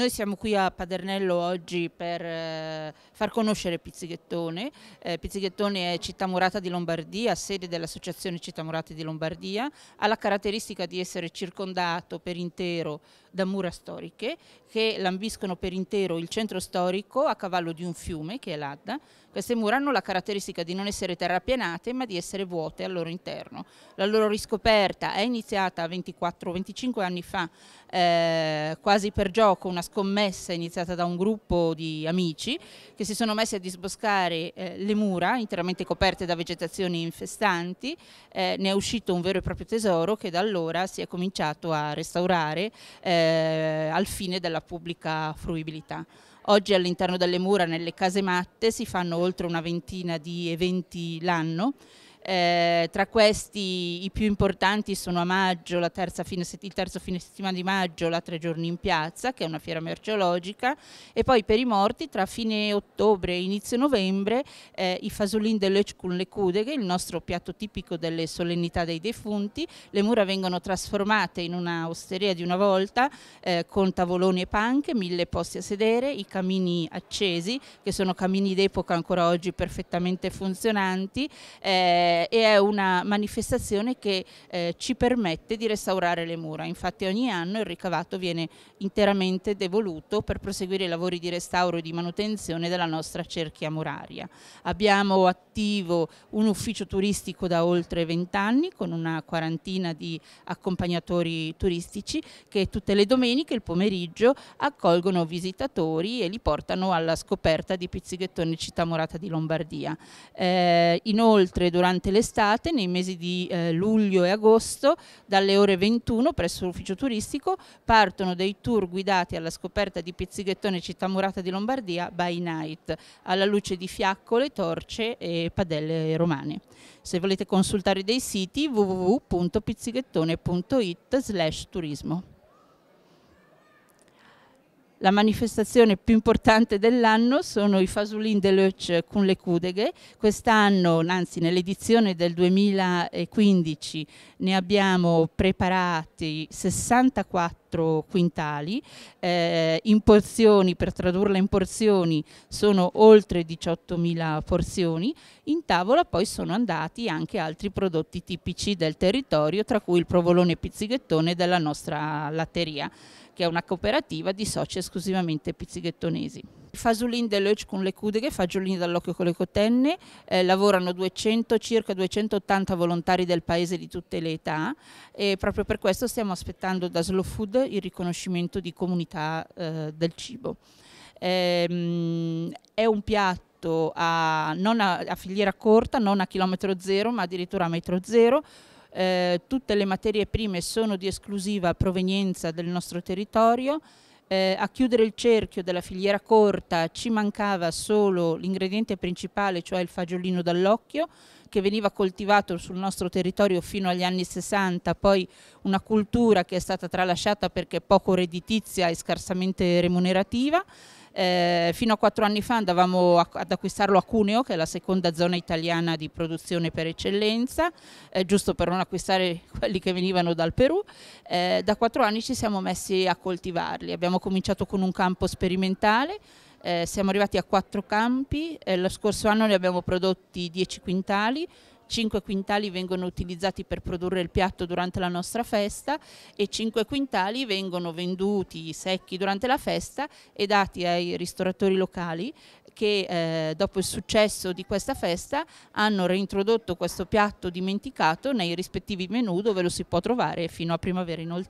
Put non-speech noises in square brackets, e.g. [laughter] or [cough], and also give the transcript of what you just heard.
Noi siamo qui a Padernello oggi per eh, far conoscere Pizzighettone. Eh, Pizzichettone è città murata di Lombardia, sede dell'Associazione Città Murate di Lombardia, ha la caratteristica di essere circondato per intero da mura storiche che lambiscono per intero il centro storico a cavallo di un fiume che è l'Adda. Queste mura hanno la caratteristica di non essere terrapianate ma di essere vuote al loro interno. La loro riscoperta è iniziata 24-25 anni fa eh, quasi per gioco, una scommessa iniziata da un gruppo di amici che si sono messi a disboscare eh, le mura interamente coperte da vegetazioni infestanti. Eh, ne è uscito un vero e proprio tesoro che da allora si è cominciato a restaurare. Eh, eh, al fine della pubblica fruibilità. Oggi all'interno delle mura, nelle case matte, si fanno oltre una ventina di eventi l'anno eh, tra questi i più importanti sono a maggio, il terzo fine settimana di maggio, la Tre Giorni in Piazza, che è una fiera merceologica, e poi per i morti tra fine ottobre e inizio novembre eh, i fasolin dell'Ec con le Cudeghe, il nostro piatto tipico delle solennità dei defunti. Le mura vengono trasformate in una osteria di una volta eh, con tavoloni e panche, mille posti a sedere, i camini accesi, che sono camini d'epoca ancora oggi perfettamente funzionanti. Eh, eh, e è una manifestazione che eh, ci permette di restaurare le mura. Infatti ogni anno il ricavato viene interamente devoluto per proseguire i lavori di restauro e di manutenzione della nostra cerchia muraria. Abbiamo attivo un ufficio turistico da oltre 20 anni con una quarantina di accompagnatori turistici che tutte le domeniche, il pomeriggio, accolgono visitatori e li portano alla scoperta di Pizzighettone, città murata di Lombardia. Eh, inoltre durante durante l'estate, nei mesi di eh, luglio e agosto, dalle ore 21 presso l'ufficio turistico, partono dei tour guidati alla scoperta di Pizzighettone Città Murata di Lombardia by night, alla luce di fiaccole, torce e padelle romane. Se volete consultare dei siti www.pizzighettone.it slash turismo. La manifestazione più importante dell'anno sono i Fasulin de Leuch con le Cudeghe. Quest'anno, anzi nell'edizione del 2015, ne abbiamo preparati 64 quintali. Eh, in porzioni, per tradurla in porzioni, sono oltre 18.000 porzioni. In tavola poi sono andati anche altri prodotti tipici del territorio, tra cui il provolone pizzighettone della nostra latteria che è una cooperativa di soci esclusivamente pizzighettonesi. Fasulin dell'Oec con le cudeghe, fagiolini dall'occhio con le cotenne, eh, lavorano 200, circa 280 volontari del paese di tutte le età e proprio per questo stiamo aspettando da Slow Food il riconoscimento di comunità eh, del cibo. Ehm, è un piatto a, non a, a filiera corta, non a chilometro zero, ma addirittura a metro zero, eh, tutte le materie prime sono di esclusiva provenienza del nostro territorio, eh, a chiudere il cerchio della filiera corta ci mancava solo l'ingrediente principale, cioè il fagiolino dall'occhio, che veniva coltivato sul nostro territorio fino agli anni 60, poi una cultura che è stata tralasciata perché poco redditizia e scarsamente remunerativa. Eh, fino a quattro anni fa andavamo a, ad acquistarlo a Cuneo, che è la seconda zona italiana di produzione per eccellenza, eh, giusto per non acquistare [laughs] quelli che venivano dal Perù. Eh, da quattro anni ci siamo messi a coltivarli. Abbiamo cominciato con un campo sperimentale. Eh, siamo arrivati a quattro campi, eh, lo scorso anno ne abbiamo prodotti 10 quintali, 5 quintali vengono utilizzati per produrre il piatto durante la nostra festa e 5 quintali vengono venduti secchi durante la festa e dati ai ristoratori locali che eh, dopo il successo di questa festa hanno reintrodotto questo piatto dimenticato nei rispettivi menù dove lo si può trovare fino a primavera inoltre.